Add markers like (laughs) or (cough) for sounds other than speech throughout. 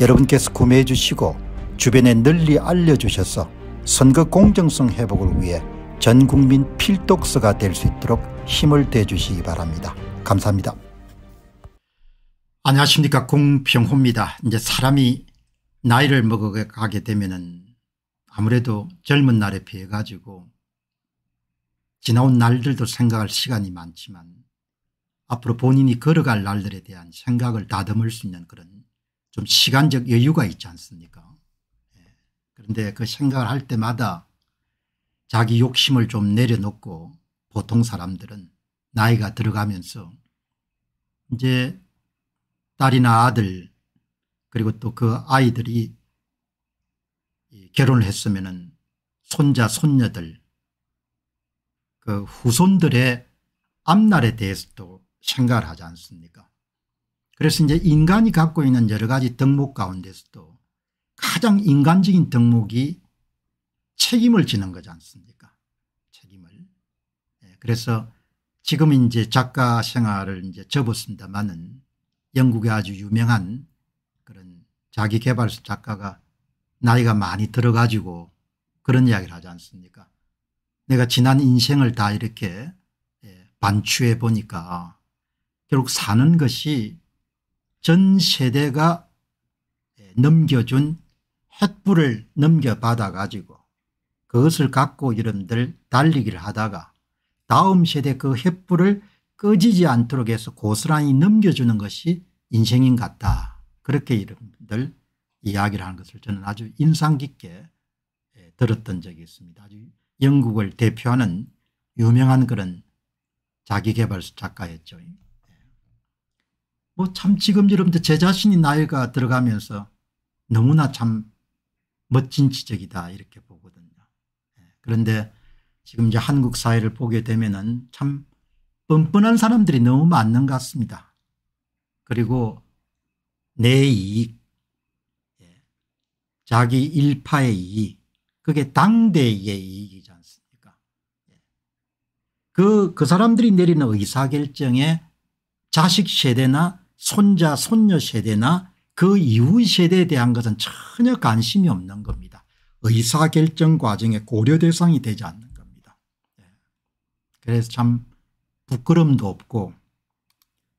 여러분께서 구매해 주시고 주변에 널리 알려주셔서 선거 공정성 회복을 위해 전국민 필독서가 될 수 있도록 힘을 대주시기 바랍니다. 감사합니다. 안녕하십니까 공병호입니다. 이제 사람이 나이를 먹어가게 되면은 아무래도 젊은 날에 비해 가지고 지나온 날들도 생각할 시간이 많지만 앞으로 본인이 걸어갈 날들에 대한 생각을 다듬을 수 있는 그런 좀 시간적 여유가 있지 않습니까 예. 그런데 그 생각을 할 때마다 자기 욕심을 좀 내려놓고 보통 사람들은 나이가 들어가면서 이제 딸이나 아들 그리고 또 그 아이들이 결혼을 했으면 은 손자 손녀들 그 후손들의 앞날에 대해서도 생각을 하지 않습니까 그래서 이제 인간이 갖고 있는 여러 가지 덕목 가운데서도 가장 인간적인 덕목이 책임을 지는 거지 않습니까? 책임을. 네, 그래서 지금 이제 작가 생활을 이제 접었습니다만은 영국의 아주 유명한 그런 자기 개발서 작가가 나이가 많이 들어가지고 그런 이야기를 하지 않습니까? 내가 지난 인생을 다 이렇게 예, 반추해 보니까 결국 사는 것이 전 세대가 예, 넘겨준 횃불을 넘겨받아 가지고 그것을 갖고 여러분들 달리기를 하다가 다음 세대 그 횃불을 꺼지지 않도록 해서 고스란히 넘겨주는 것이 인생인 같다. 그렇게 여러분들 이야기를 하는 것을 저는 아주 인상 깊게 예, 들었던 적이 있습니다. 아주 영국을 대표하는 유명한 그런 자기개발서 작가였죠. 뭐참 지금 여러분들 제 자신이 나이가 들어가면서 너무나 참 멋진 지적이다 이렇게 보거든요. 예, 그런데 지금 이제 한국 사회를 보게 되면은 참 뻔뻔한 사람들이 너무 많은것 같습니다. 그리고 내 이익, 예, 자기 일파의 이익, 그게 당대의 이익이지 않습니까? 예. 그, 그 사람들이 내리는 의사결정에 자식 세대나 손자 손녀 세대나 그 이후 세대에 대한 것은 전혀 관심이 없는 겁니다. 의사결정 과정에 고려 대상이 되지 않는 겁니다. 예. 그래서 참 부끄럼도 없고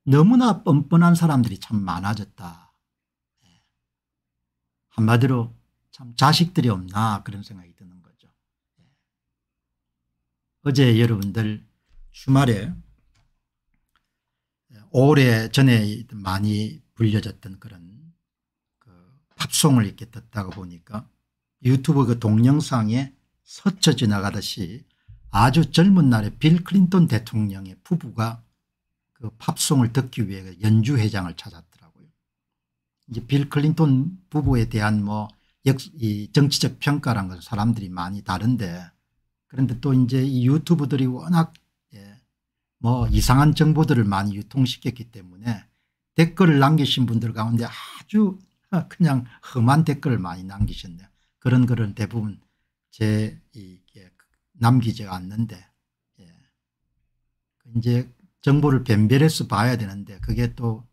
너무나 뻔뻔한 사람들이 참 많아졌다. 예. 한마디로 참 자식들이 없나 그런 생각이 드는 거죠. 예. 어제 여러분들 주말에 오래 전에 많이 불려졌던 그런 그 팝송을 이렇게 듣다가 보니까 유튜브 그 동영상에 스쳐 지나가듯이 아주 젊은 날에 빌 클린턴 대통령의 부부가 그 팝송을 듣기 위해 그 연주회장을 찾았더라고요. 이제 빌 클린턴 부부에 대한 뭐 역, 이 정치적 평가란 건 사람들이 많이 다른데 그런데 또 이제 이 유튜브들이 워낙 뭐 이상한 정보들을 많이 유통시켰기 때문에 댓글을 남기신 분들 가운데 아주 그냥 험한 댓글을 많이 남기셨네요. 그런 글은 대부분 제 이게 예, 남기지 않는데 예. 이제 정보를 변별해서 봐야 되는데 그게 또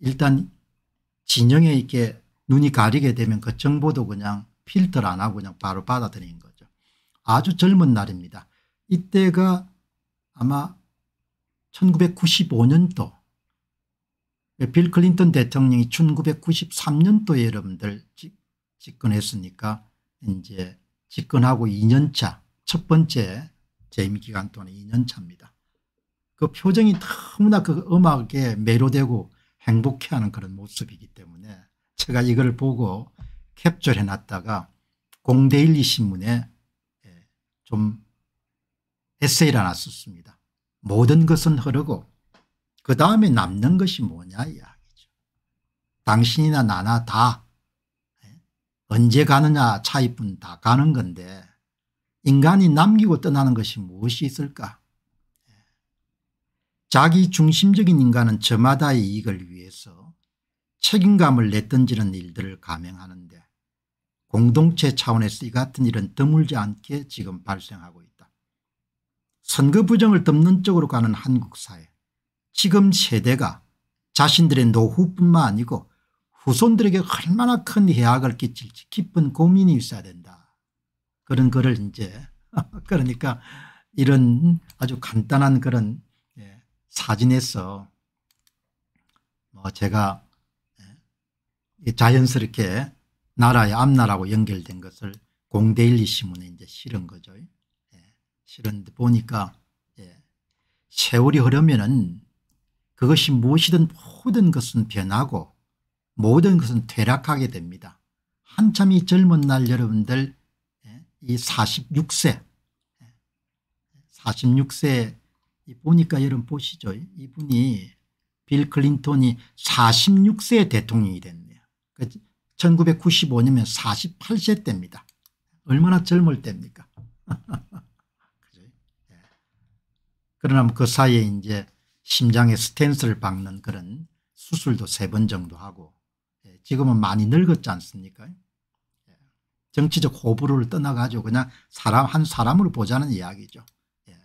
일단 진영에 이렇게 눈이 가리게 되면 그 정보도 그냥 필터를 안 하고 그냥 바로 받아들이 거죠. 아주 젊은 날입니다. 이때가 아마 1995년도 빌 클린턴 대통령이 1993년도에 여러분들 집권했으니까 이제 집권하고 2년차 첫 번째 재임기간 동안 2년차입니다. 그 표정이 너무나 그 음악에 매료되고 행복해하는 그런 모습이기 때문에 제가 이걸 보고 캡처를 해놨다가 공대일리 신문에 예, 좀 에세이를 하나 썼습니다. 모든 것은 흐르고 그 다음에 남는 것이 뭐냐 이야기죠. 당신이나 나나 다 예? 언제 가느냐 차이뿐 다 가는 건데 인간이 남기고 떠나는 것이 무엇이 있을까 예? 자기 중심적인 인간은 저마다의 이익을 위해서 책임감을 내던지는 일들을 감행하는데 공동체 차원에서 이 같은 일은 드물지 않게 지금 발생하고 있다. 선거 부정을 덮는 쪽으로 가는 한국 사회 지금 세대가 자신들의 노후뿐만 아니고 후손들에게 얼마나 큰 해악을 끼칠지 깊은 고민이 있어야 된다. 그런 거를 이제 (laughs) 그러니까 이런 아주 간단한 그런 예, 사진에서 뭐 제가 예, 자연스럽게 나라의 앞나라고 연결된 것을 공대일리 신문에 이제 실은 거죠. 실은 보니까 예, 세월이 흐르면은 그것이 무엇이든 모든 것은 변하고 모든 것은 퇴락하게 됩니다. 한참이 젊은 날 여러분들 예, 이 46세 46세 예, 보니까 여러분 보시죠. 이분이 빌 클린턴이 46세 대통령이 됐네요. 1995년이면 그 48세 때입니다. 얼마나 젊을 때입니까 (laughs) 그러나 그 사이에 이제 심장에 스탠스를 박는 그런 수술도 세 번 정도 하고 예, 지금은 많이 늙었지 않습니까 예. 정치적 호불호를 떠나가지고 그냥 사람 한 사람으로 보자는 이야기죠. 예.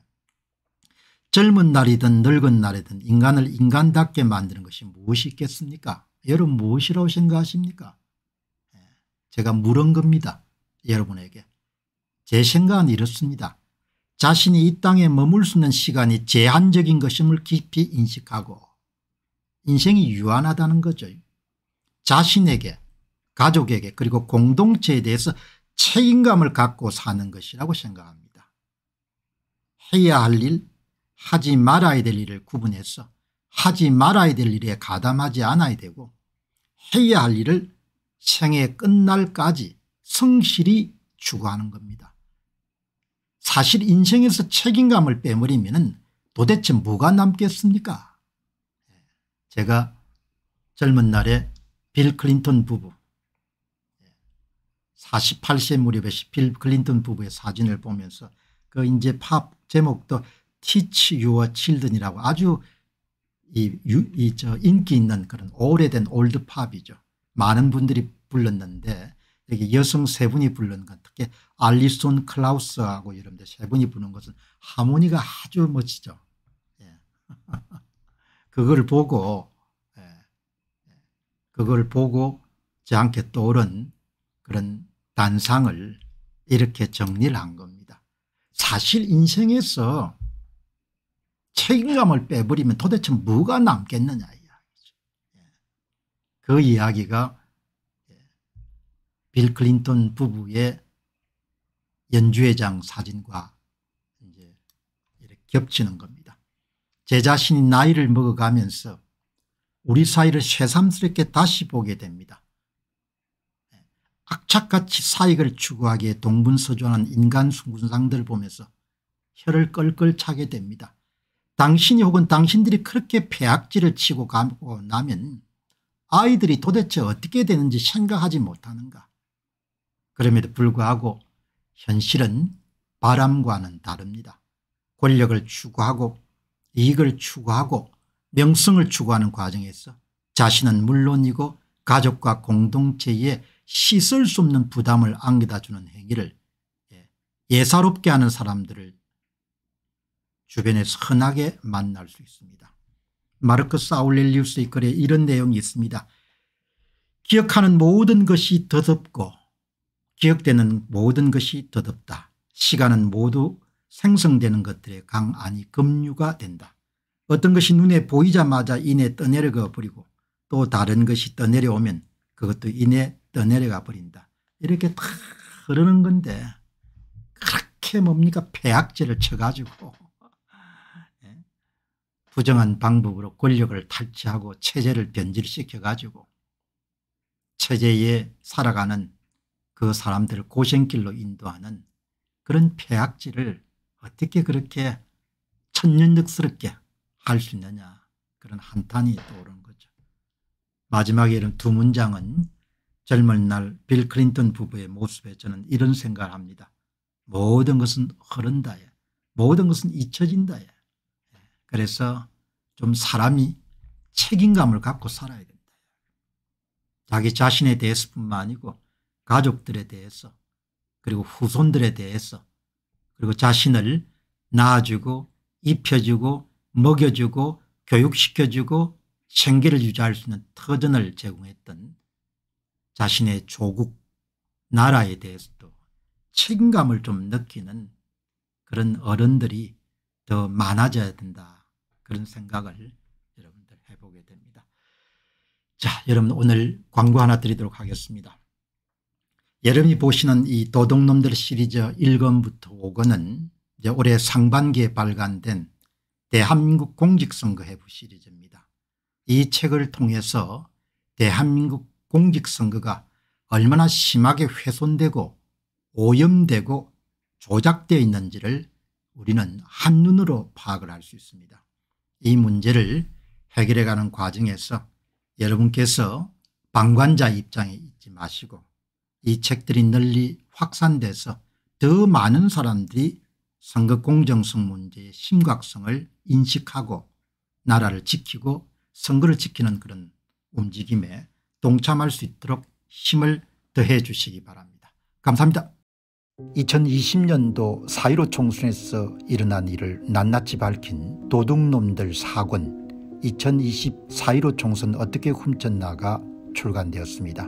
젊은 날이든 늙은 날이든 인간을 인간답게 만드는 것이 무엇이 있겠습니까 여러분 무엇이라고 생각하십니까 제가 물은 겁니다 여러분에게 제 생각은 이렇습니다 자신이 이 땅에 머물 수 있는 시간이 제한적인 것임을 깊이 인식하고 인생이 유한하다는 거죠. 자신에게 가족에게 그리고 공동체에 대해서 책임감을 갖고 사는 것이라고 생각합니다. 해야 할 일, 하지 말아야 될 일을 구분해서 하지 말아야 될 일에 가담하지 않아야 되고 해야 할 일을 생애 끝날까지 성실히 추구하는 겁니다. 사실 인생에서 책임감을 빼버리면 도대체 뭐가 남겠습니까 제가 젊은 날에 빌 클린턴 부부 48세 무렵에 빌 클린턴 부부의 사진을 보면서 그 이제 팝 제목도 Teach Your Children이라고 아주 이, 이, 저 인기 있는 그런 오래된 올드 팝이죠. 많은 분들이 불렀는데 여기 여성 세 분이 부르는 건 특히 알리손 클라우스하고 이런데 세 분이 부른 것은 하모니가 아주 멋지죠. 예. (laughs) 그걸 보고 예. 그걸 보고 저한테 떠오른 그런 단상을 이렇게 정리를 한 겁니다. 사실 인생에서 책임감을 빼버리면 도대체 뭐가 남겠느냐 이야기죠. 예. 그 이야기가 빌 클린턴 부부의 연주회장 사진과 이제 이렇게 겹치는 겁니다. 제 자신이 나이를 먹어가면서 우리 사이를 새삼스럽게 다시 보게 됩니다. 악착같이 사익을 추구하기에 동분서주하는 인간 순군상들을 보면서 혀를 껄껄 차게 됩니다. 당신이 혹은 당신들이 그렇게 폐악질을 치고 가고 나면 아이들이 도대체 어떻게 되는지 생각하지 못하는가. 그럼에도 불구하고 현실은 바람과는 다릅니다. 권력을 추구하고 이익을 추구하고 명성을 추구하는 과정에서 자신은 물론이고 가족과 공동체에 씻을 수 없는 부담을 안겨다 주는 행위를 예, 예사롭게 하는 사람들을 주변에서 흔하게 만날 수 있습니다. 마르크스 아울렐리우스의 글에 이런 내용이 있습니다. 기억하는 모든 것이 더덥고 기억되는 모든 것이 더덥다 시간은 모두 생성되는 것들의 강안이 급류가 된다. 어떤 것이 눈에 보이자마자 이내 떠내려가 버리고 또 다른 것이 떠내려오면 그것도 이내 떠내려가 버린다. 이렇게 다 흐르는 건데 그렇게 뭡니까 폐악제를 쳐가지고 예, 부정한 방법으로 권력을 탈취하고 체제를 변질시켜가지고 체제에 살아가는 그 사람들을 고생길로 인도하는 그런 폐악질을 어떻게 그렇게 천년력스럽게할 수 있느냐 그런 한탄이 떠오른 거죠. 마지막에 이런 두 문장은 젊은 날 빌 클린턴 부부의 모습에 저는 이런 생각을 합니다. 모든 것은 흐른다에 모든 것은 잊혀진다에 그래서 좀 사람이 책임감을 갖고 살아야 된다. 자기 자신에 대해서뿐만 아니고 가족들에 대해서 그리고 후손들에 대해서 그리고 자신을 낳아주고 입혀주고 먹여주고 교육시켜주고 생계를 유지할 수 있는 터전을 제공했던 자신의 조국 나라에 대해서도 책임감을 좀 느끼는 그런 어른들이 더 많아져야 된다 그런 생각을 여러분들 해보게 됩니다. 자 여러분 오늘 광고 하나 드리도록 하겠습니다. 여러분이 보시는 이 도둑놈들 시리즈 1권부터 5권은 이제 올해 상반기에 발간된 대한민국 공직선거 해부 시리즈입니다. 이 책을 통해서 대한민국 공직선거가 얼마나 심하게 훼손되고 오염되고 조작되어 있는지를 우리는 한눈으로 파악을 할 수 있습니다. 이 문제를 해결해가는 과정에서 여러분께서 방관자 입장에 있지 마시고 이 책들이 널리 확산돼서 더 많은 사람들이 선거 공정성 문제의 심각성을 인식하고 나라를 지키고 선거를 지키는 그런 움직임에 동참할 수 있도록 힘을 더해 주시기 바랍니다. 감사합니다. 2020년도 4.15 총선에서 일어난 일을 낱낱이 밝힌 도둑놈들 사권 2020 4.15 총선 어떻게 훔쳤나가 출간되었습니다.